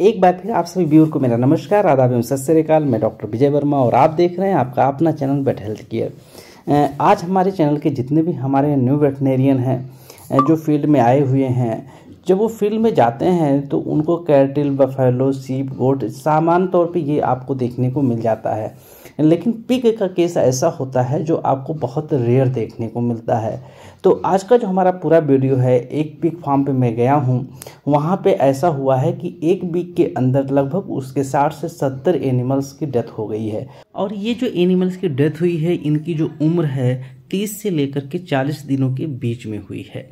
एक बार फिर आप सभी व्यूर को मेरा नमस्कार आदाब एवं सत श्रीकाल मैं डॉक्टर विजय वर्मा और आप देख रहे हैं आपका अपना चैनल बेट हेल्थ केयर आज हमारे चैनल के जितने भी हमारे न्यू वेटनेरियन हैं जो फील्ड में आए हुए हैं जब वो फील्ड में जाते हैं तो उनको कैटिल बफेलो सीप गोट सामान्य तौर पे ये आपको देखने को मिल जाता है लेकिन पिग का केस ऐसा होता है जो आपको बहुत रेयर देखने को मिलता है तो आज का जो हमारा पूरा वीडियो है एक पिग फार्म पे मैं गया हूँ वहाँ पे ऐसा हुआ है कि एक वीक के अंदर लगभग उसके साठ से सत्तर एनिमल्स की डेथ हो गई है और ये जो एनिमल्स की डेथ हुई है इनकी जो उम्र है तीस से लेकर के चालीस दिनों के बीच में हुई है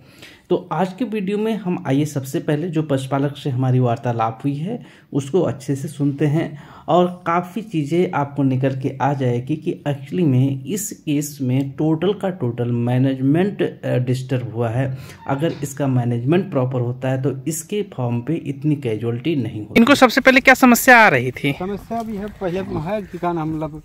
तो आज के वीडियो में हम आइए सबसे पहले जो पशुपालक से हमारी वार्तालाप हुई है उसको अच्छे से सुनते हैं और काफ़ी चीज़ें आपको निकल के आ जाएगी कि एक्चुअली में इस केस में टोटल का टोटल मैनेजमेंट डिस्टर्ब हुआ है अगर इसका मैनेजमेंट प्रॉपर होता है तो इसके फॉर्म पे इतनी कैजुअलिटी नहीं होती इनको सबसे पहले क्या समस्या आ रही थी समस्या भी है पहले तो है किसान हम लोग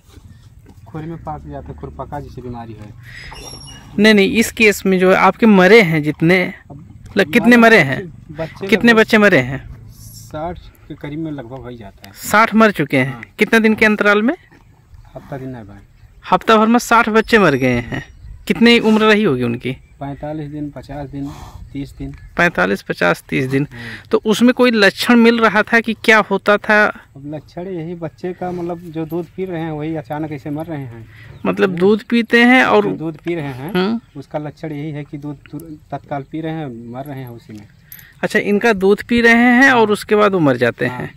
खुर में पास जाते खुरपका जैसी बीमारी है नहीं नहीं इस केस में जो है आपके मरे हैं जितने लग, मतलब कितने मरे हैं बच्चे कितने बच्चे मरे हैं साठ के करीब में लगभग हो जाता है साठ मर चुके हैं हाँ। कितने दिन के अंतराल में हफ्ता दिन हफ्ता भर में साठ बच्चे मर गए हैं कितनी उम्र रही होगी उनकी पैंतालीस दिन पचास दिन तीस दिन पैंतालीस पचास तीस दिन हाँ। तो उसमें कोई लक्षण मिल रहा था कि क्या होता था लक्षण यही बच्चे का मतलब जो दूध पी रहे हैं वही अचानक ऐसे मर रहे हैं मतलब दूध पीते हैं और दूध पी रहे हैं हाँ। उसका लक्षण यही है कि दूध तत्काल पी रहे हैं मर रहे हैं उसी में अच्छा इनका दूध पी रहे हैं और हाँ। उसके बाद वो मर जाते हैं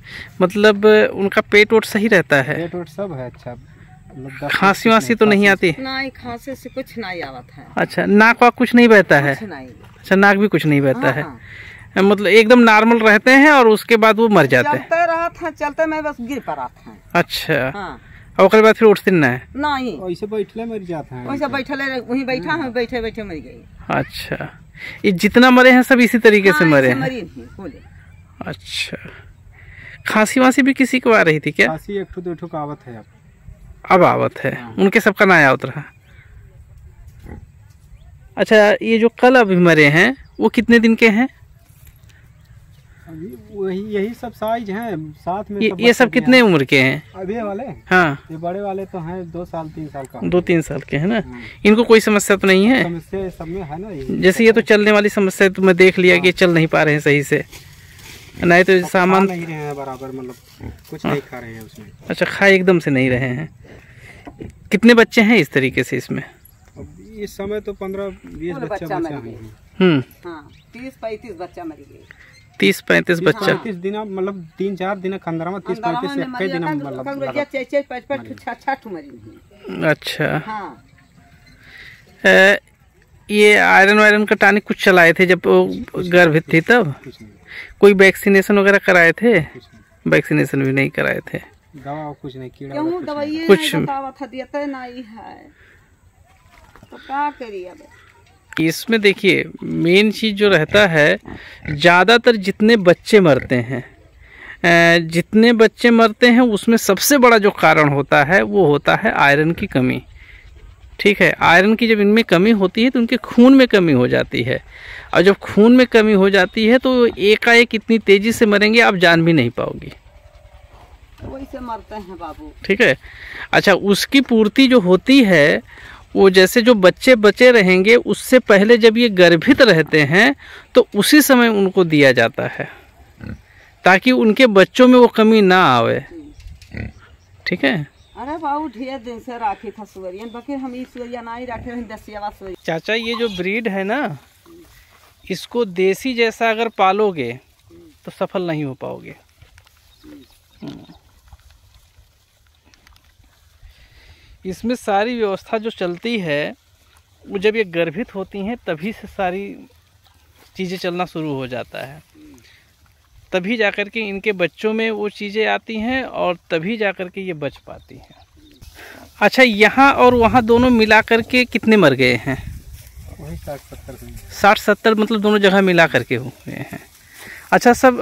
मतलब उनका पेट वोट सही रहता है पेट वोट सब है अच्छा मतलब खांसी वासी तो नहीं आती नहीं खांसी से कुछ नहीं आवा था अच्छा नाक वाक कुछ नहीं बहता है अच्छा नाक भी कुछ नहीं बहता हाँ, है हाँ। मतलब एकदम नॉर्मल रहते हैं और उसके बाद वो मर जाते हैं चलते रहा था चलते मैं बस गिर पड़ा था अच्छा हाँ। और बाद फिर उठते ना नहीं वैसे बैठले मर जाते हैं वैसे बैठले वहीं बैठा हम बैठे बैठे मर गई अच्छा ये जितना मरे हैं सब इसी तरीके हाँ, से मरे हैं अच्छा खांसी वासी भी किसी को आ रही थी क्या खांसी एक ठो दो ठो कावत है आप अब आवत है हाँ। उनके सबका नया रहा अच्छा ये जो कल अभी मरे हैं वो कितने दिन के हैं वही यही सब साइज हैं साथ में ये, सब ये सब कितने उम्र के हैं अभी वाले हाँ ये बड़े वाले तो हैं दो साल तीन साल का दो तीन साल के है ना हाँ। इनको कोई समस्या तो नहीं है समस्या सब में है ना जैसे ये तो चलने वाली समस्या तो मैं देख लिया हाँ। कि चल नहीं पा रहे हैं सही से नहीं तो सामान नहीं रहे हैं बराबर मतलब कुछ नहीं खा रहे हैं उसमें अच्छा खा एकदम से नहीं रहे हैं कितने बच्चे हैं इस तरीके से इसमें इस समय तो पंद्रह बीस बच्चा बचा हम्म हाँ, तीस पैंतीस बच्चा मर गए तीस पैंतीस हाँ। बच्चा तीस दिन मतलब तीन चार दिन खंदरा में तीस पैंतीस दिन मतलब अच्छा हाँ। ये आयरन वायरन का टानिक कुछ चलाए थे जब वो गर्भित थी तब कोई वैक्सीनेशन वगैरह कराए थे वैक्सीनेशन भी नहीं कराए थे दवा कुछ नहीं कीड़ा कुछ, है तो क्या करिए इसमें देखिए मेन चीज़ जो रहता है ज़्यादातर जितने बच्चे मरते हैं जितने बच्चे मरते हैं उसमें सबसे बड़ा जो कारण होता है वो होता है आयरन की कमी ठीक है आयरन की जब इनमें कमी होती है तो उनके खून में कमी हो जाती है और जब खून में कमी हो जाती है तो एकाएक इतनी तेज़ी से मरेंगे आप जान भी नहीं पाओगी वैसे मरते हैं बाबू ठीक है अच्छा उसकी पूर्ति जो होती है वो जैसे जो बच्चे बचे रहेंगे उससे पहले जब ये गर्भित रहते हैं तो उसी समय उनको दिया जाता है हम्म। ताकि उनके बच्चों में वो कमी ना आवे हम्म। ठीक है अरे बाबू ढेर दिन से राखे था सुवरियन बाकी हम ये सुअरिया ना ही रखे हैं दसियावा सुअरिया चाचा ये जो ब्रीड है ना इसको देसी जैसा अगर पालोगे तो सफल नहीं हो पाओगे हम्म। इसमें सारी व्यवस्था जो चलती है वो जब ये गर्भित होती हैं तभी से सारी चीज़ें चलना शुरू हो जाता है तभी जा कर के इनके बच्चों में वो चीज़ें आती हैं और तभी जा कर के ये बच पाती हैं अच्छा यहाँ और वहाँ दोनों मिला कर के कितने मर गए हैं वही साठ सत्तर साठ सत्तर मतलब दोनों जगह मिला करके हुए हैं अच्छा सब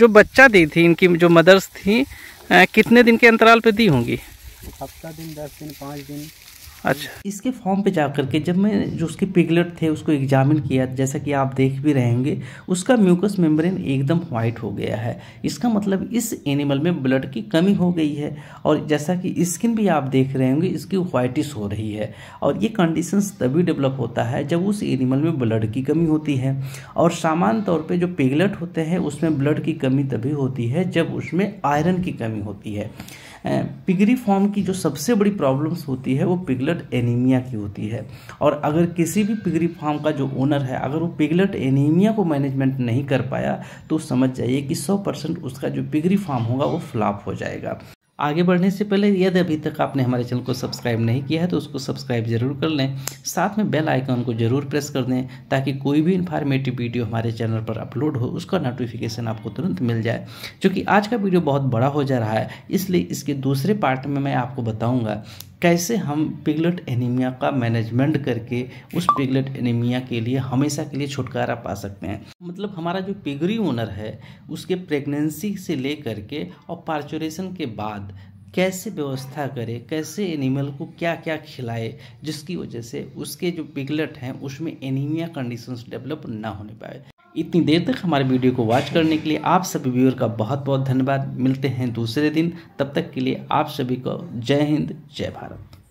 जो बच्चा दी थी इनकी जो मदर्स थी कितने दिन के अंतराल पर दी होंगी हफ्ता दिन दस दिन पाँच दिन अच्छा इसके फॉर्म पे जा करके जब मैं जो उसके पिगलेट थे उसको एग्जामिन किया जैसा कि आप देख भी रहेंगे उसका म्यूकस मेम्ब्रेन एकदम व्हाइट हो गया है इसका मतलब इस एनिमल में ब्लड की कमी हो गई है और जैसा कि स्किन भी आप देख रहे होंगे इसकी व्हाइटिस हो रही है और ये कंडीशंस तभी डेवलप होता है जब उस एनिमल में ब्लड की कमी होती है और सामान्य तौर पर जो पिगलेट होते हैं उसमें ब्लड की कमी तभी होती है जब उसमें आयरन की कमी होती है पिगरी फॉर्म की जो सबसे बड़ी प्रॉब्लम्स होती है वो पिगलेट एनीमिया की होती है और अगर किसी भी पिगरी फॉर्म का जो ओनर है अगर वो पिगलेट एनीमिया को मैनेजमेंट नहीं कर पाया तो समझ जाइए कि सौ परसेंट उसका जो पिगरी फॉर्म होगा वो फ्लॉप हो जाएगा आगे बढ़ने से पहले यदि अभी तक आपने हमारे चैनल को सब्सक्राइब नहीं किया है तो उसको सब्सक्राइब जरूर कर लें साथ में बेल आइकन को जरूर प्रेस कर दें ताकि कोई भी इन्फॉर्मेटिव वीडियो हमारे चैनल पर अपलोड हो उसका नोटिफिकेशन आपको तुरंत मिल जाए क्योंकि आज का वीडियो बहुत बड़ा हो जा रहा है इसलिए इसके दूसरे पार्ट में मैं आपको बताऊँगा कैसे हम पिगलेट एनीमिया का मैनेजमेंट करके उस पिगलेट एनीमिया के लिए हमेशा के लिए छुटकारा पा सकते हैं मतलब हमारा जो पिगरी ओनर है उसके प्रेगनेंसी से ले करके और पार्चुरेशन के बाद कैसे व्यवस्था करें कैसे एनिमल को क्या क्या खिलाए जिसकी वजह से उसके जो पिगलेट हैं उसमें एनीमिया कंडीशंस डेवलप ना होने पाए इतनी देर तक हमारे वीडियो को वॉच करने के लिए आप सभी व्यूअर का बहुत बहुत धन्यवाद मिलते हैं दूसरे दिन तब तक के लिए आप सभी को जय हिंद जय भारत